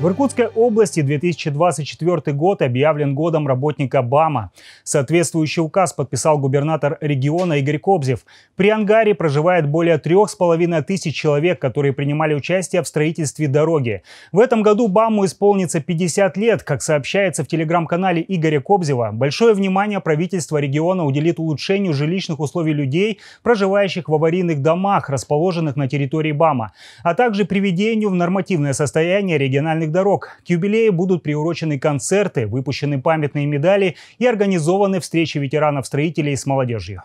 В Иркутской области 2024 год объявлен годом работника БАМа. Соответствующий указ подписал губернатор региона Игорь Кобзев. При Ангаре проживает более трех с половиной тысяч человек, которые принимали участие в строительстве дороги. В этом году БАМу исполнится 50 лет. Как сообщается в телеграм-канале Игоря Кобзева, большое внимание правительство региона уделит улучшению жилищных условий людей, проживающих в аварийных домах, расположенных на территории БАМа, а также приведению в нормативное состояние региональных «Праздник дорог». К юбилею будут приурочены концерты, выпущены памятные медали и организованы встречи ветеранов-строителей с молодежью.